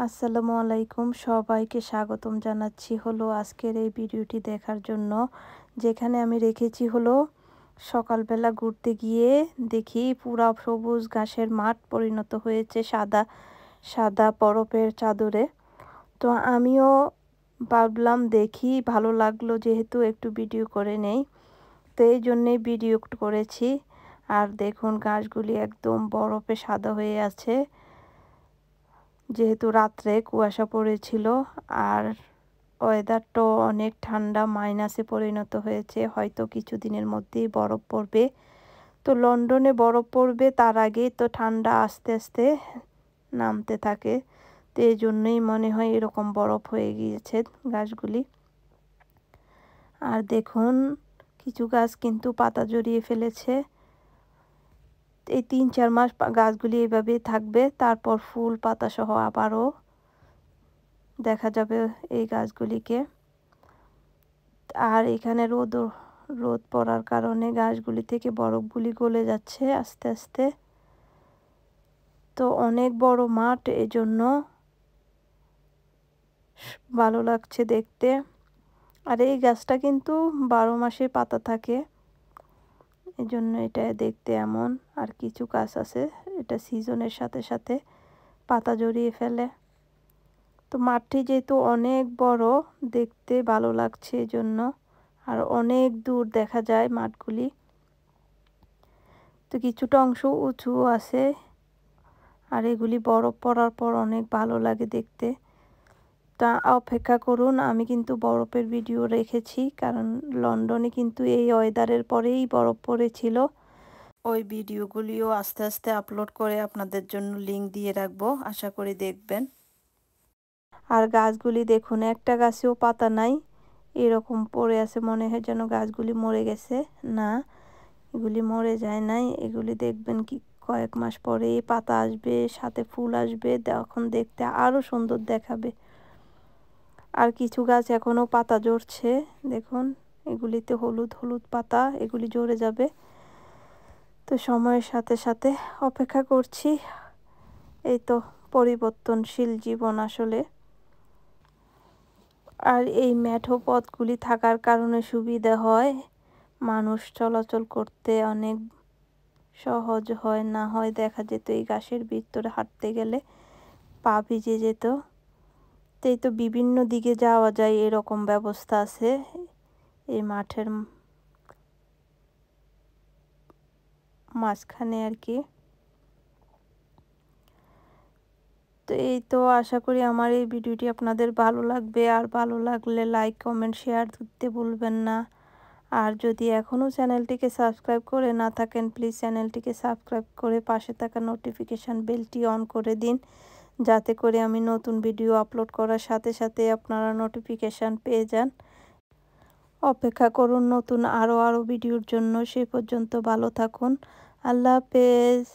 আসসালামু আলাইকুম সবাইকে স্বাগতম জানাচ্ছি হলো আজকের এই ভিডিওটি দেখার জন্য যেখানে আমি রেখেছি হলো সকালবেলা ঘুরতে গিয়ে দেখি পুরা সবুজ ঘাসের মাঠ পরিণত হয়েছে সাদা সাদা বরফের চাদরে তো আমিও ভাবলাম দেখি ভালো লাগলো যেহেতু একটু ভিডিও করে নেই তো এই জন্যেই ভিডিও করেছি আর দেখুন গাছগুলি একদম বরফে সাদা হয়ে আছে যেহেতু রাত্রে কুয়াশা পড়েছিল আর ওয়েদারটাও অনেক ঠান্ডা মাইনাসে পরিণত হয়েছে হয়তো কিছুদিনের মধ্যেই বরফ পড়বে তো লন্ডনে বরফ পড়বে তার আগেই তো ঠান্ডা আস্তে আস্তে নামতে থাকে তো এই জন্যই মনে হয় এরকম বরফ হয়ে গিয়েছে গাছগুলি আর দেখুন কিছু গাছ কিন্তু পাতা জড়িয়ে ফেলেছে এই তিন চার মাস গাছগুলি এইভাবেই থাকবে তারপর ফুল পাতা সহ আবারও দেখা যাবে এই গাছগুলিকে আর এখানে রোদ রোদ পড়ার কারণে গাছগুলি থেকে বরফগুলি গলে যাচ্ছে আস্তে আস্তে তো অনেক বড় মাঠ এজন্য ভালো লাগছে দেখতে আর এই গাছটা কিন্তু বারো মাসে পাতা থাকে এই জন্য এটা দেখতে এমন আর কিছু কাজ আছে এটা সিজনের সাথে সাথে পাতা জড়িয়ে ফেলে তো মাঠটি যেহেতু অনেক বড় দেখতে ভালো লাগছে জন্য আর অনেক দূর দেখা যায় মাঠগুলি তো কিছুটা অংশ উঁচু আছে আর এগুলি বরফ পড়ার পর অনেক ভালো লাগে দেখতে তা অপেক্ষা করুন আমি কিন্তু বরফের ভিডিও রেখেছি কারণ লন্ডনে কিন্তু এই ওয়েদারের পরেই বরফ পড়েছিল ওই ভিডিওগুলিও আস্তে আস্তে আপলোড করে আপনাদের জন্য লিঙ্ক দিয়ে রাখবো আশা করি দেখবেন আর গাছগুলি দেখুন একটা গাছেও পাতা নাই এরকম পড়ে আছে মনে হয় যেন গাছগুলি মরে গেছে না এগুলি মরে যায় নাই এগুলি দেখবেন কি কয়েক মাস পরে পাতা আসবে সাথে ফুল আসবে এখন দেখতে আরও সুন্দর দেখাবে আর কিছু গাছ এখনও পাতা জড়ছে দেখুন এগুলিতে হলুদ হলুদ পাতা এগুলি জড়ে যাবে তো সময়ের সাথে সাথে অপেক্ষা করছি এই তো পরিবর্তনশীল জীবন আসলে আর এই ম্যাঠো পথগুলি থাকার কারণে সুবিধা হয় মানুষ চলাচল করতে অনেক সহজ হয় না হয় দেখা যেত এই গাছের ভিতরে হাঁটতে গেলে পা ভিজে যেত হাঁটতেই তো বিভিন্ন দিকে যাওয়া যায় এরকম ব্যবস্থা আছে এই মাঠের মাঝখানে আর কি তো এই তো আশা করি আমার এই ভিডিওটি আপনাদের ভালো লাগবে আর ভালো লাগলে লাইক কমেন্ট শেয়ার করতে ভুলবেন না আর যদি এখনও চ্যানেলটিকে সাবস্ক্রাইব করে না থাকেন প্লিজ চ্যানেলটিকে সাবস্ক্রাইব করে পাশে থাকা নোটিফিকেশান বেলটি অন করে দিন যাতে করে আমি নতুন ভিডিও আপলোড করার সাথে সাথে আপনারা নোটিফিকেশান পেয়ে যান অপেক্ষা করুন নতুন আরও আরও ভিডিওর জন্য সে পর্যন্ত ভালো থাকুন আল্লাহ হাফেজ